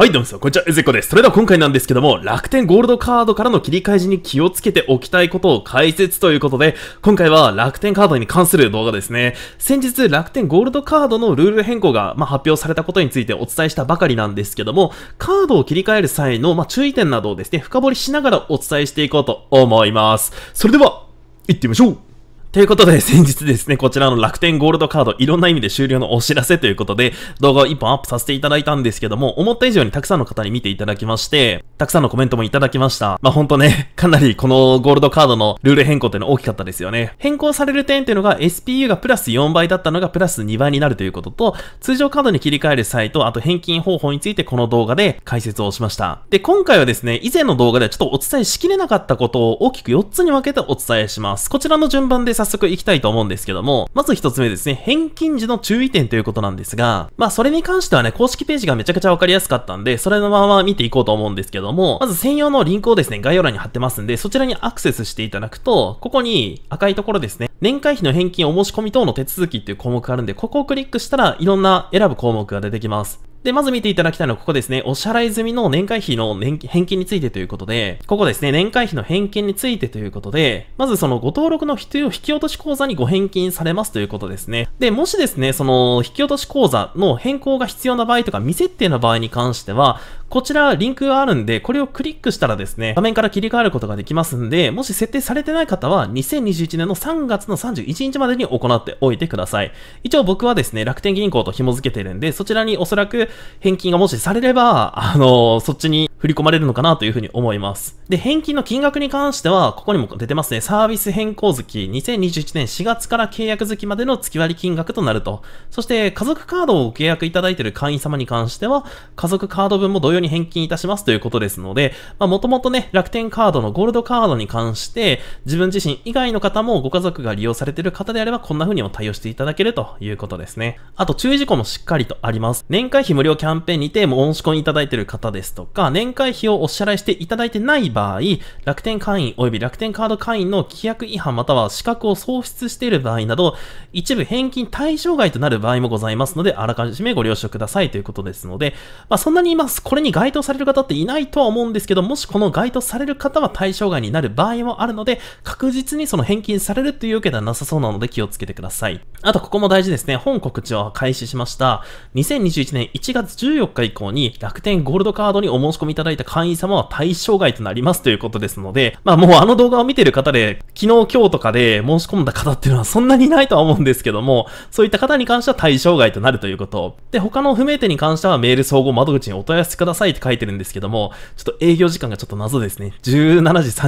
はい、どうもこんにちは、えぜこです。それでは今回なんですけども、楽天ゴールドカードからの切り替え時に気をつけておきたいことを解説ということで、今回は楽天カードに関する動画ですね。先日、楽天ゴールドカードのルール変更が、まあ、発表されたことについてお伝えしたばかりなんですけども、カードを切り替える際の、まあ、注意点などをですね、深掘りしながらお伝えしていこうと思います。それでは、行ってみましょうということで、先日ですね、こちらの楽天ゴールドカード、いろんな意味で終了のお知らせということで、動画を1本アップさせていただいたんですけども、思った以上にたくさんの方に見ていただきまして、たくさんのコメントもいただきました。まあ、ほんとね、かなりこのゴールドカードのルール変更っていうのは大きかったですよね。変更される点っていうのが、SPU がプラス4倍だったのがプラス2倍になるということと、通常カードに切り替える際と、あと返金方法についてこの動画で解説をしました。で、今回はですね、以前の動画ではちょっとお伝えしきれなかったことを大きく4つに分けてお伝えします。こちらの順番です。早速行きたいと思うんですけども、まず一つ目ですね、返金時の注意点ということなんですが、まあそれに関してはね、公式ページがめちゃくちゃわかりやすかったんで、それのまま見ていこうと思うんですけども、まず専用のリンクをですね、概要欄に貼ってますんで、そちらにアクセスしていただくと、ここに赤いところですね、年会費の返金お申し込み等の手続きっていう項目があるんで、ここをクリックしたらいろんな選ぶ項目が出てきます。で、まず見ていただきたいのはここですね。お支払い済みの年会費の返金についてということで、ここですね、年会費の返金についてということで、まずそのご登録の人を引き落とし口座にご返金されますということですね。で、もしですね、その引き落とし口座の変更が必要な場合とか未設定の場合に関しては、こちらリンクがあるんで、これをクリックしたらですね、画面から切り替えることができますんで、もし設定されてない方は、2021年の3月の31日までに行っておいてください。一応僕はですね、楽天銀行と紐付けてるんで、そちらにおそらく返金がもしされれば、あのー、そっちに振り込まれるのかなというふうに思います。で、返金の金額に関しては、ここにも出てますね、サービス変更月、2021年4月から契約月までの月割金額となると。そして、家族カードを契約いただいている会員様に関しては、家族カード分も同様に返金いたしますということですので、まあ、もとね、楽天カードのゴールドカードに関して、自分自身以外の方もご家族が利用されている方であれば、こんな風にも対応していただけるということですね。あと、注意事項もしっかりとあります。年会費無料キャンペーンにて、もう申し込みいただいている方ですとか、年会費をお支払いしていただいてない場合、楽天会員及び楽天カード会員の規約違反または資格を喪失している場合など、一部返金対象外となる場合もございますので、あらかじめご了承くださいということですので、まあ、そんなに今、これにに該当される方っていないとは思うんですけど、もしこの該当される方は対象外になる場合もあるので、確実にその返金されるというわけではなさそうなので気をつけてください。あと、ここも大事ですね。本告知は開始しました。2021年1月14日以降に楽天ゴールドカードにお申し込みいただいた会員様は対象外となりますということですので、まあもうあの動画を見てる方で、昨日今日とかで申し込んだ方っていうのはそんなにないとは思うんですけども、そういった方に関しては対象外となるということ。で、他の不明点に関してはメール総合窓口にお問い合わせください。さいって書いてるんですけども、ちょっと営業時間がちょっと謎ですね。17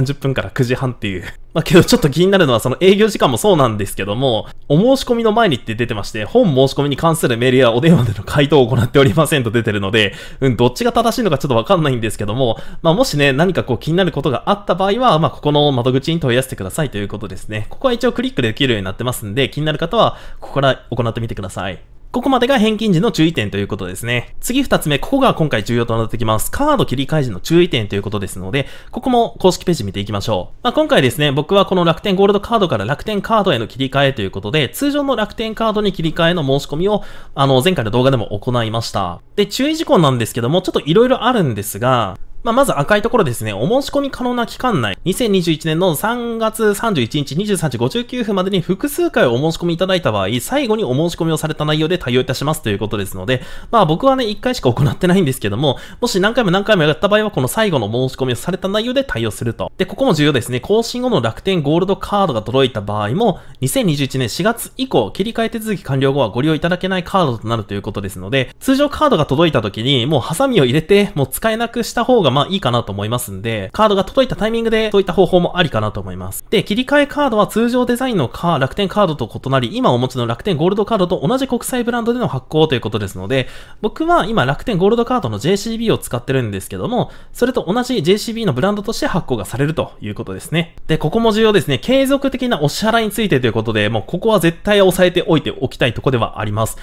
時30分から9時半っていう。まあけどちょっと気になるのはその営業時間もそうなんですけども、お申し込みの前にって出てまして、本申し込みに関するメールやお電話での回答を行っておりませんと出てるので、うん、どっちが正しいのかちょっとわかんないんですけども、まあもしね、何かこう気になることがあった場合は、まあここの窓口に問い合わせてくださいということですね。ここは一応クリックでできるようになってますんで、気になる方はここから行ってみてください。ここまでが返金時の注意点ということですね。次2つ目、ここが今回重要となってきます。カード切り替え時の注意点ということですので、ここも公式ページ見ていきましょう。まあ、今回ですね、僕はこの楽天ゴールドカードから楽天カードへの切り替えということで、通常の楽天カードに切り替えの申し込みを、あの、前回の動画でも行いました。で、注意事項なんですけども、ちょっと色々あるんですが、まあ、まず赤いところですね、お申し込み可能な期間内、2021年の3月31日23時59分までに複数回お申し込みいただいた場合、最後にお申し込みをされた内容で対応いたしますということですので、まあ僕はね、1回しか行ってないんですけども、もし何回も何回もやった場合は、この最後の申し込みをされた内容で対応すると。で、ここも重要ですね、更新後の楽天ゴールドカードが届いた場合も、2021年4月以降、切り替え手続き完了後はご利用いただけないカードとなるということですので、通常カードが届いた時に、もうハサミを入れて、もう使えなくした方がまあいいかなと思いますんで、カードが届いたタイミングでそういった方法もありかなと思います。で、切り替えカードは通常デザインのか楽天カードと異なり、今お持ちの楽天ゴールドカードと同じ国際ブランドでの発行ということですので、僕は今楽天ゴールドカードの JCB を使ってるんですけども、それと同じ JCB のブランドとして発行がされるということですね。で、ここも重要ですね。継続的なお支払いについてということで、もうここは絶対押さえておいておきたいとこではあります。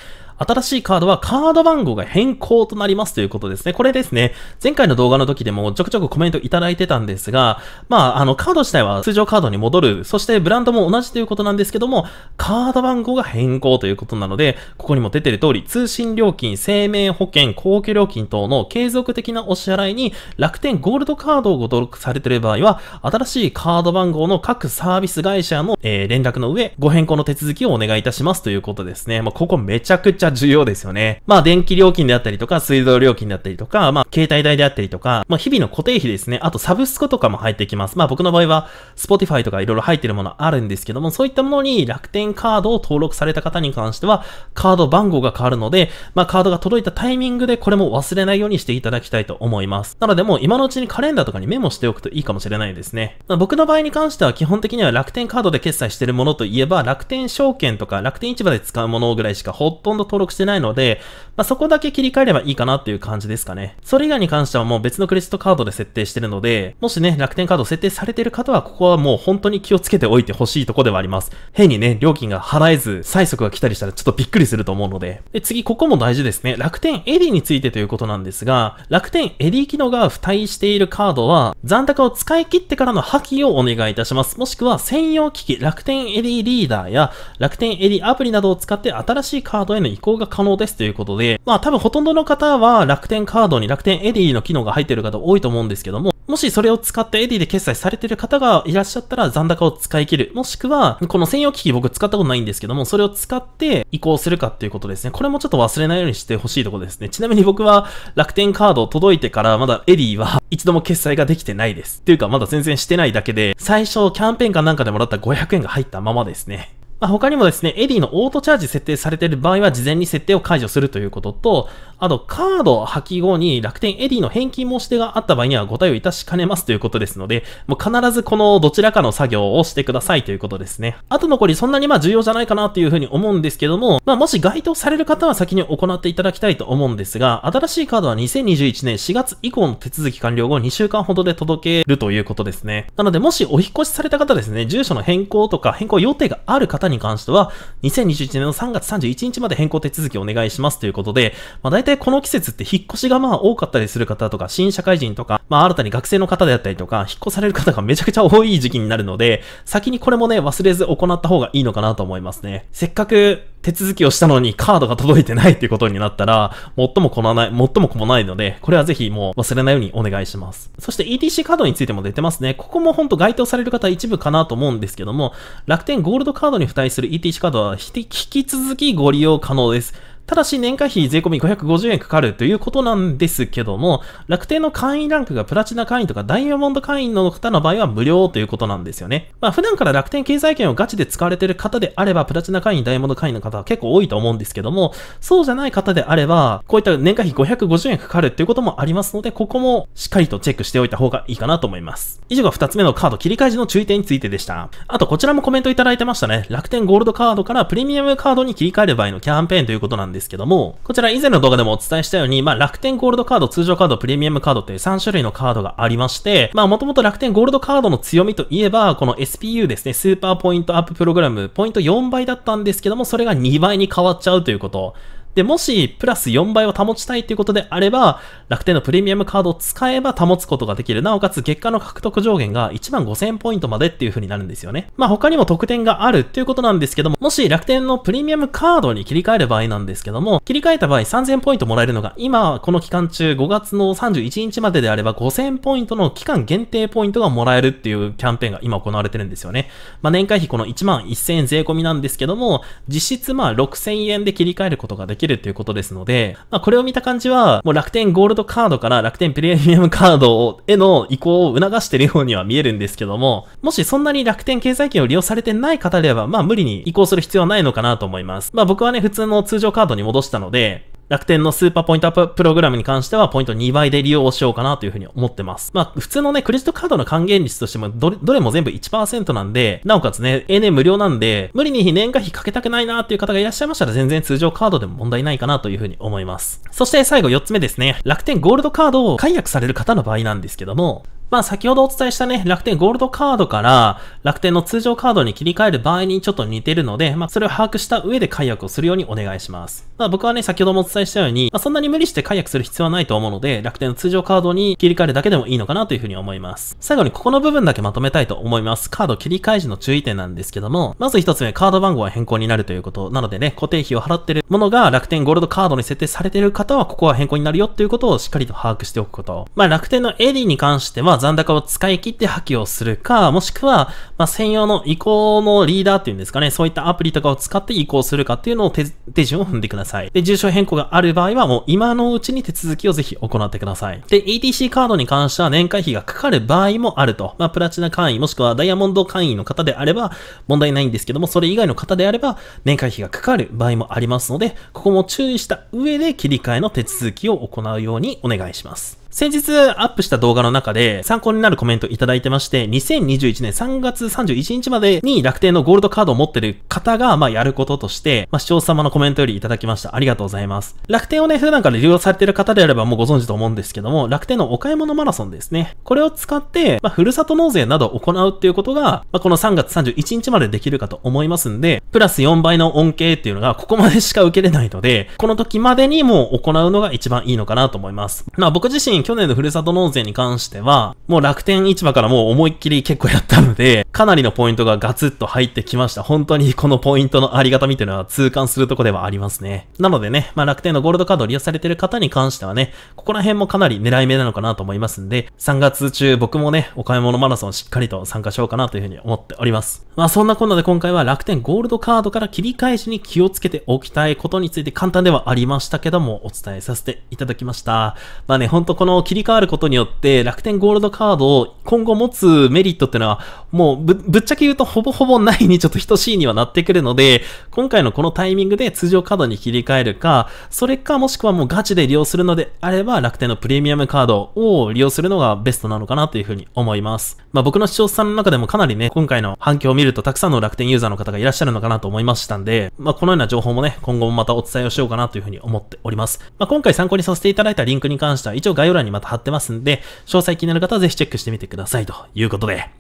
新しいカードはカード番号が変更となりますということですね。これですね、前回の動画の時でもちょくちょくコメントいただいてたんですが、まあ、あの、カード自体は通常カードに戻る、そしてブランドも同じということなんですけども、カード番号が変更ということなので、ここにも出てる通り、通信料金、生命保険、公共料金等の継続的なお支払いに楽天ゴールドカードをご登録されている場合は、新しいカード番号の各サービス会社の、えー、連絡の上、ご変更の手続きをお願いいたしますということですね。まあ、ここめちゃくちゃ重要ですよね。まあ、電気料金であったりとか、水道料金であったりとか、まあ、携帯代であったりとか、まあ、日々の固定費ですね。あと、サブスクとかも入ってきます。まあ、僕の場合は、Spotify とか色々入ってるものあるんですけども、そういったものに楽天カードを登録された方に関しては、カード番号が変わるので、まあ、カードが届いたタイミングでこれも忘れないようにしていただきたいと思います。なので、もう今のうちにカレンダーとかにメモしておくといいかもしれないですね。まあ、僕の場合に関しては、基本的には楽天カードで決済してるものといえば、楽天証券とか楽天市場で使うものぐらいしかほとんど登登録してないので、まあ、そこだけ切り替えればいいかなっていう感じですかね。それ以外に関してはもう別のクレジットカードで設定してるので、もしね、楽天カード設定されてる方は、ここはもう本当に気をつけておいてほしいとこではあります。変にね、料金が払えず、催促が来たりしたらちょっとびっくりすると思うので。で、次、ここも大事ですね。楽天エディについてということなんですが、楽天エディ機能が付帯しているカードは、残高を使い切ってからの破棄をお願いいたします。もしくは、専用機器、楽天エディリーダーや、楽天エディアプリなどを使って新しいカードへの移行行が可能ですということで、まあ多分ほとんどの方は楽天カードに楽天エディの機能が入ってる方多いと思うんですけども、もしそれを使ってエディで決済されてる方がいらっしゃったら残高を使い切る。もしくは、この専用機器僕使ったことないんですけども、それを使って移行するかっていうことですね。これもちょっと忘れないようにしてほしいところですね。ちなみに僕は楽天カード届いてからまだエディは一度も決済ができてないです。っていうかまだ全然してないだけで、最初キャンペーンかなんかでもらった500円が入ったままですね。まあ、他にもですね、エディのオートチャージ設定されている場合は事前に設定を解除するということと、あとカード破棄後に楽天エディの返金申し出があった場合にはご対応いたしかねますということですので、もう必ずこのどちらかの作業をしてくださいということですね。あと残りそんなにまあ重要じゃないかなというふうに思うんですけども、まあ、もし該当される方は先に行っていただきたいと思うんですが、新しいカードは2021年4月以降の手続き完了後2週間ほどで届けるということですね。なのでもしお引越しされた方ですね、住所の変更とか変更予定がある方にに関しては、2021年の3月31日まで変更手続きをお願いしますということで、まあ、大体この季節って引っ越しがまあ多かったりする方とか、新社会人とか、まあ、新たに学生の方であったりとか、引っ越される方がめちゃくちゃ多い時期になるので、先にこれもね、忘れず行った方がいいのかなと思いますね。せっかく、手続きをしたのにカードが届いてないっていうことになったら、最もこのない、最もこもないので、これはぜひもう忘れないようにお願いします。そして ETC カードについても出てますね。ここもほんと該当される方一部かなと思うんですけども、楽天ゴールドカードに付対する ETC カードは引き続きご利用可能です。ただし年会費税込み550円かかるということなんですけども、楽天の会員ランクがプラチナ会員とかダイヤモンド会員の方の場合は無料ということなんですよね。まあ普段から楽天経済圏をガチで使われてる方であれば、プラチナ会員、ダイヤモンド会員の方は結構多いと思うんですけども、そうじゃない方であれば、こういった年会費550円かかるっていうこともありますので、ここもしっかりとチェックしておいた方がいいかなと思います。以上が2つ目のカード切り替え時の注意点についてでした。あとこちらもコメントいただいてましたね。楽天ゴールドカードからプレミアムカードに切り替える場合のキャンペーンということなんですですけども、こちら以前の動画でもお伝えしたように、まあ、楽天ゴールドカード、通常カード、プレミアムカードという3種類のカードがありまして、まあ、もともと楽天ゴールドカードの強みといえば、この SPU ですね、スーパーポイントアッププログラム、ポイント4倍だったんですけども、それが2倍に変わっちゃうということ。で、もし、プラス4倍を保ちたいということであれば、楽天のプレミアムカードを使えば保つことができる。なおかつ、月間の獲得上限が1万5000ポイントまでっていう風になるんですよね。まあ、他にも特典があるっていうことなんですけども、もし楽天のプレミアムカードに切り替える場合なんですけども、切り替えた場合3000ポイントもらえるのが、今、この期間中、5月の31日までであれば、5000ポイントの期間限定ポイントがもらえるっていうキャンペーンが今行われてるんですよね。まあ、年会費この1万1000円税込みなんですけども、実質まあ6000円で切り替えることができきるということですので、まあ、これを見た感じは、もう楽天ゴールドカードから楽天プレミアムカードへの移行を促してるようには見えるんですけども、もしそんなに楽天経済圏を利用されてない方であれば、まあ無理に移行する必要はないのかなと思います。まあ僕はね、普通の通常カードに戻したので、楽天のスーパーポイントアッププログラムに関してはポイント2倍で利用をしようかなというふうに思ってます。まあ、普通のね、クレジットカードの還元率としてもどれ、どれも全部1%なんで、なおかつね、ANA 無料なんで、無理に年会費かけたくないなっていう方がいらっしゃいましたら全然通常カードでも問題ないかなというふうに思います。そして最後4つ目ですね。楽天ゴールドカードを解約される方の場合なんですけども、まあ先ほどお伝えしたね、楽天ゴールドカードから楽天の通常カードに切り替える場合にちょっと似てるので、まあそれを把握した上で解約をするようにお願いします。まあ僕はね、先ほどもお伝えしたように、まあそんなに無理して解約する必要はないと思うので、楽天の通常カードに切り替えるだけでもいいのかなというふうに思います。最後にここの部分だけまとめたいと思います。カード切り替え時の注意点なんですけども、まず一つ目、カード番号は変更になるということ。なのでね、固定費を払ってるものが楽天ゴールドカードに設定されてる方は、ここは変更になるよっていうことをしっかりと把握しておくこと。まあ楽天のデ d に関しては、残高を使い切って破棄をするか、もしくは、まあ、専用の移行のリーダーっていうんですかね、そういったアプリとかを使って移行するかっていうのを手手順を踏んでください。で、住所変更がある場合は、もう今のうちに手続きをぜひ行ってください。で、ETC カードに関しては年会費がかかる場合もあると。まあ、プラチナ会員、もしくはダイヤモンド会員の方であれば問題ないんですけども、それ以外の方であれば年会費がかかる場合もありますので、ここも注意した上で切り替えの手続きを行うようにお願いします。先日アップした動画の中で参考になるコメントいただいてまして、2021年3月31日までに楽天のゴールドカードを持ってる方が、まあ、やることとして、まあ、視聴者様のコメントよりいただきました。ありがとうございます。楽天をね、普段から利用されてる方であればもうご存知と思うんですけども、楽天のお買い物マラソンですね。これを使って、まあ、ふるさと納税などを行うっていうことが、まあ、この3月31日までできるかと思いますんで、プラス4倍の恩恵っていうのがここまでしか受けれないので、この時までにもう行うのが一番いいのかなと思います。まあ僕自身去年のふるさと納税に関しては、もう楽天市場からもう思いっきり結構やったので、かなりのポイントがガツッと入ってきました。本当にこのポイントのありがたみというのは痛感するとこではありますね。なのでね、まあ楽天のゴールドカードを利用されている方に関してはね、ここら辺もかなり狙い目なのかなと思いますんで、3月中僕もね、お買い物マラソンしっかりと参加しようかなというふうに思っております。まあそんなこんなで今回は楽天ゴールドカードから切り返しに気をつけておきたいことについて簡単ではありましたけども、お伝えさせていただきました。まあね、ほんとこのの切り替わることによって、楽天ゴールドカードを今後持つメリットっていうのは、もうぶぶっちゃけ言うとほぼほぼないにちょっと等しいにはなってくるので、今回のこのタイミングで通常カードに切り替えるか、それかもしくはもうガチで利用するのであれば、楽天のプレミアムカードを利用するのがベストなのかなというふうに思います。まあ僕の視聴者さんの中でもかなりね、今回の反響を見るとたくさんの楽天ユーザーの方がいらっしゃるのかなと思いましたんで、まあこのような情報もね、今後もまたお伝えをしようかなというふうに思っております。まあ今回参考にさせていただいたリンクに関しては、一応概要欄欄にまた貼ってますんで、詳細気になる方はぜひチェックしてみてくださいということで、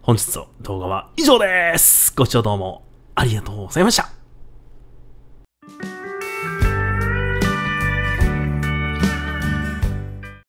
本日の動画は以上ですご視聴どうもありがとうございました